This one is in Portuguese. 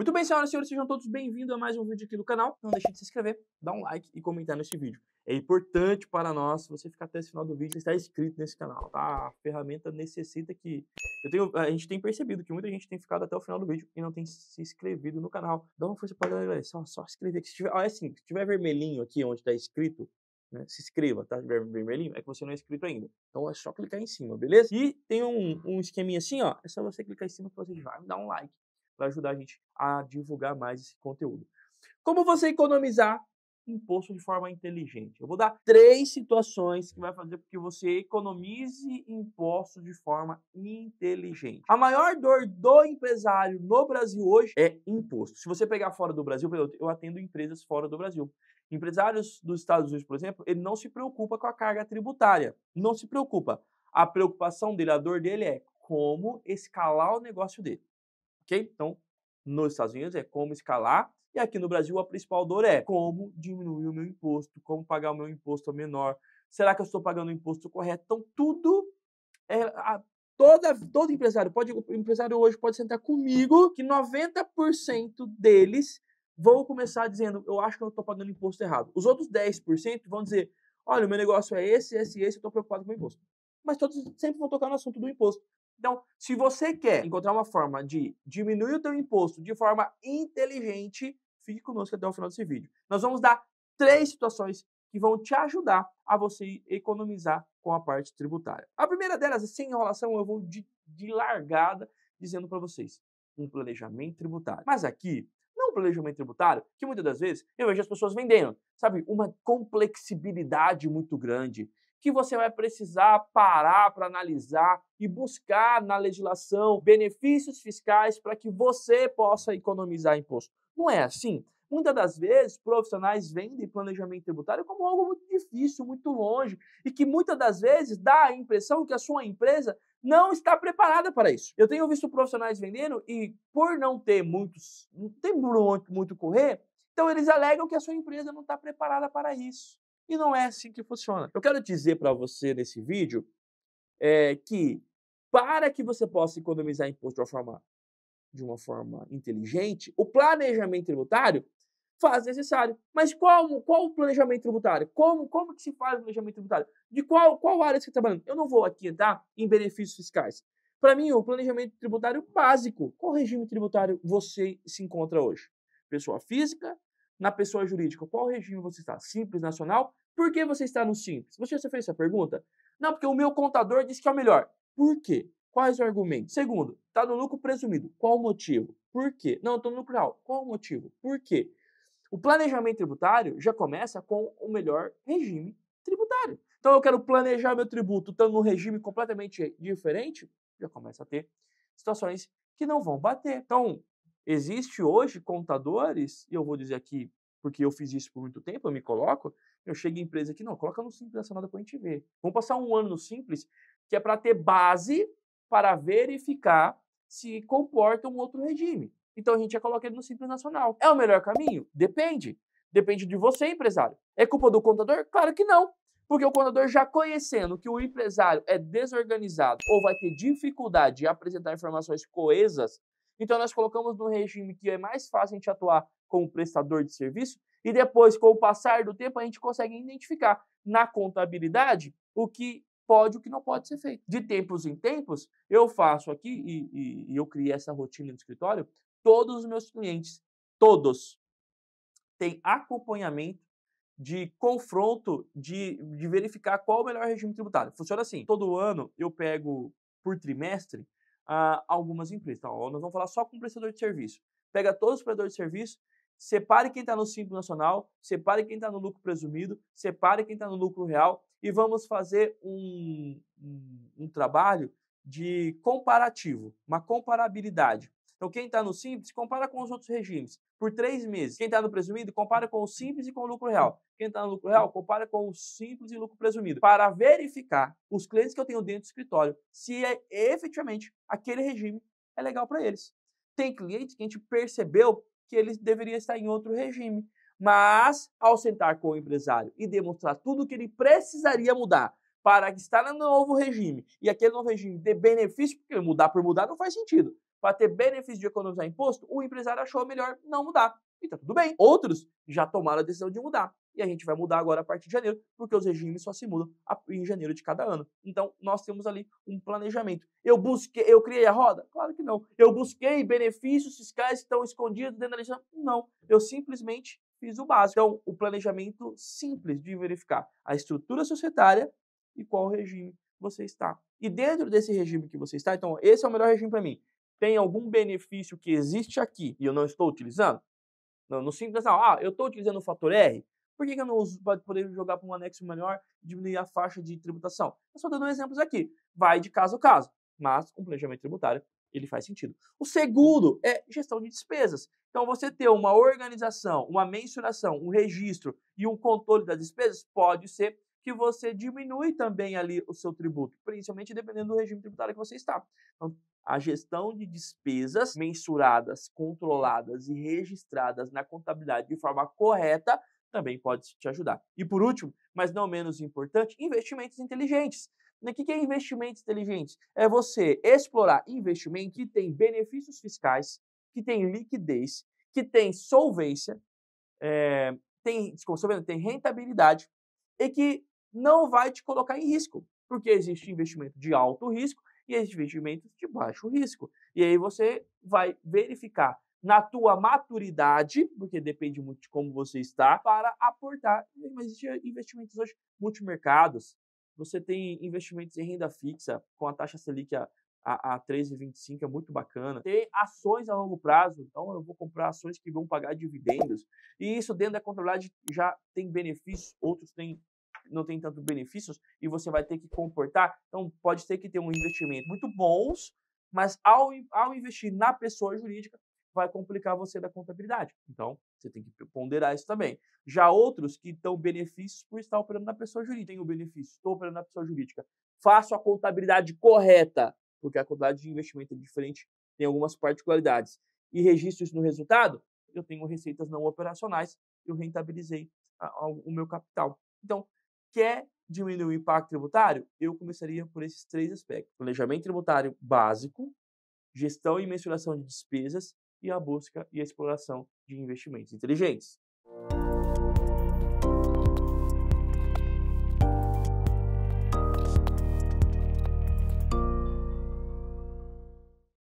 Muito bem, senhoras e senhores, sejam todos bem-vindos a mais um vídeo aqui do canal. Não deixe de se inscrever, dar um like e comentar nesse vídeo. É importante para nós, você ficar até o final do vídeo, estar inscrito nesse canal, tá? A ferramenta necessita que... Eu tenho, a gente tem percebido que muita gente tem ficado até o final do vídeo e não tem se inscrevido no canal. Dá uma força para a galera, só, só inscrever. Se tiver, ó, é assim, se tiver vermelhinho aqui onde está escrito, né? Se inscreva, tá? Vermelhinho, é que você não é inscrito ainda. Então é só clicar em cima, beleza? E tem um, um esqueminha assim, ó. É só você clicar em cima que você já vai me dar um like para ajudar a gente a divulgar mais esse conteúdo. Como você economizar imposto de forma inteligente? Eu vou dar três situações que vai fazer com que você economize imposto de forma inteligente. A maior dor do empresário no Brasil hoje é imposto. Se você pegar fora do Brasil, eu atendo empresas fora do Brasil. Empresários dos Estados Unidos, por exemplo, ele não se preocupa com a carga tributária. Não se preocupa. A preocupação dele, a dor dele é como escalar o negócio dele ok? Então, nos Estados Unidos é como escalar, e aqui no Brasil a principal dor é como diminuir o meu imposto, como pagar o meu imposto menor, será que eu estou pagando o imposto correto? Então, tudo é, a, toda, todo empresário, pode, o empresário hoje pode sentar comigo que 90% deles vão começar dizendo, eu acho que eu estou pagando imposto errado. Os outros 10% vão dizer, olha, o meu negócio é esse, esse, esse, eu estou preocupado com o imposto. Mas todos sempre vão tocar no assunto do imposto. Então, se você quer encontrar uma forma de diminuir o seu imposto de forma inteligente, fique conosco até o final desse vídeo. Nós vamos dar três situações que vão te ajudar a você economizar com a parte tributária. A primeira delas, sem enrolação, eu vou de, de largada dizendo para vocês, um planejamento tributário. Mas aqui, não um planejamento tributário, que muitas das vezes eu vejo as pessoas vendendo, sabe, uma complexibilidade muito grande que você vai precisar parar para analisar e buscar na legislação benefícios fiscais para que você possa economizar imposto. Não é assim? Muitas das vezes, profissionais vendem planejamento tributário como algo muito difícil, muito longe, e que muitas das vezes dá a impressão que a sua empresa não está preparada para isso. Eu tenho visto profissionais vendendo e, por não ter muitos, não tem muito, muito correr, então eles alegam que a sua empresa não está preparada para isso. E não é assim que funciona. Eu quero dizer para você nesse vídeo é, que para que você possa economizar imposto de uma forma, de uma forma inteligente, o planejamento tributário faz necessário. Mas qual, qual o planejamento tributário? Como, como que se faz o planejamento tributário? De qual, qual área você está trabalhando? Eu não vou aqui entrar em benefícios fiscais. Para mim, o planejamento tributário básico, qual regime tributário você se encontra hoje? Pessoa física, na pessoa jurídica, qual regime você está? Simples nacional? Por que você está no simples? Você já fez essa pergunta? Não, porque o meu contador disse que é o melhor. Por quê? Quais o argumento? Segundo, está no lucro presumido. Qual o motivo? Por quê? Não, estou no lucro real. Qual o motivo? Por quê? O planejamento tributário já começa com o melhor regime tributário. Então eu quero planejar meu tributo estando num regime completamente diferente, já começa a ter situações que não vão bater. Então, Existe hoje contadores, e eu vou dizer aqui, porque eu fiz isso por muito tempo, eu me coloco, eu chego em empresa aqui, não, coloca no Simples nacional para a gente ver. Vamos passar um ano no Simples, que é para ter base para verificar se comporta um outro regime. Então a gente já coloca ele no Simples Nacional. É o melhor caminho? Depende. Depende de você, empresário. É culpa do contador? Claro que não. Porque o contador, já conhecendo que o empresário é desorganizado ou vai ter dificuldade de apresentar informações coesas então, nós colocamos num regime que é mais fácil a gente atuar como prestador de serviço e depois, com o passar do tempo, a gente consegue identificar na contabilidade o que pode o que não pode ser feito. De tempos em tempos, eu faço aqui, e, e, e eu criei essa rotina no escritório, todos os meus clientes, todos, têm acompanhamento de confronto, de, de verificar qual o melhor regime tributário. Funciona assim, todo ano eu pego por trimestre algumas empresas. Então, nós vamos falar só com o prestador de serviço. Pega todos os prestadores de serviço, separe quem está no Simples Nacional, separe quem está no lucro presumido, separe quem está no lucro real e vamos fazer um, um, um trabalho de comparativo, uma comparabilidade. Então, quem está no simples, compara com os outros regimes por três meses. Quem está no presumido, compara com o simples e com o lucro real. Quem está no lucro real, compara com o simples e lucro presumido. Para verificar os clientes que eu tenho dentro do escritório, se é efetivamente aquele regime é legal para eles. Tem cliente que a gente percebeu que ele deveria estar em outro regime. Mas, ao sentar com o empresário e demonstrar tudo o que ele precisaria mudar para estar no novo regime e aquele novo regime dê benefício, porque mudar por mudar não faz sentido para ter benefício de economizar imposto, o empresário achou melhor não mudar. E tá tudo bem. Outros já tomaram a decisão de mudar. E a gente vai mudar agora a partir de janeiro, porque os regimes só se mudam em janeiro de cada ano. Então, nós temos ali um planejamento. Eu busquei, eu criei a roda? Claro que não. Eu busquei benefícios fiscais que estão escondidos dentro da legislação? Não. Eu simplesmente fiz o básico. Então, o planejamento simples de verificar a estrutura societária e qual regime você está. E dentro desse regime que você está, então, esse é o melhor regime para mim tem algum benefício que existe aqui e eu não estou utilizando? Não, no simples, não. Ah, ah, eu estou utilizando o fator R, por que, que eu não uso para poder jogar para um anexo melhor e diminuir a faixa de tributação? Eu só dando exemplos aqui. Vai de caso a caso, mas um planejamento tributário ele faz sentido. O segundo é gestão de despesas. Então, você ter uma organização, uma mensuração, um registro e um controle das despesas pode ser que você diminui também ali o seu tributo, principalmente dependendo do regime tributário que você está. Então, a gestão de despesas mensuradas, controladas e registradas na contabilidade de forma correta também pode te ajudar. E por último, mas não menos importante, investimentos inteligentes. O né, que é investimentos inteligentes? É você explorar investimento que tem benefícios fiscais, que tem liquidez, que tem solvência, é, tem, desculpa, tem rentabilidade e que não vai te colocar em risco, porque existe investimento de alto risco e existe investimento de baixo risco. E aí você vai verificar na tua maturidade, porque depende muito de como você está, para aportar. Mas existem investimentos hoje multimercados. Você tem investimentos em renda fixa com a taxa Selic a, a, a 3,25, é muito bacana. Tem ações a longo prazo, então eu vou comprar ações que vão pagar dividendos. E isso dentro da contabilidade já tem benefícios, outros têm não tem tantos benefícios e você vai ter que comportar. Então, pode ter que ter um investimento muito bons, mas ao, ao investir na pessoa jurídica, vai complicar você da contabilidade. Então, você tem que ponderar isso também. Já outros que dão benefícios por estar operando na pessoa jurídica. Tenho benefício, estou operando na pessoa jurídica. Faço a contabilidade correta, porque a contabilidade de investimento é diferente, tem algumas particularidades. E registro isso no resultado, eu tenho receitas não operacionais, eu rentabilizei o meu capital. Então, quer diminuir o impacto tributário? Eu começaria por esses três aspectos: planejamento tributário básico, gestão e mensuração de despesas e a busca e a exploração de investimentos inteligentes.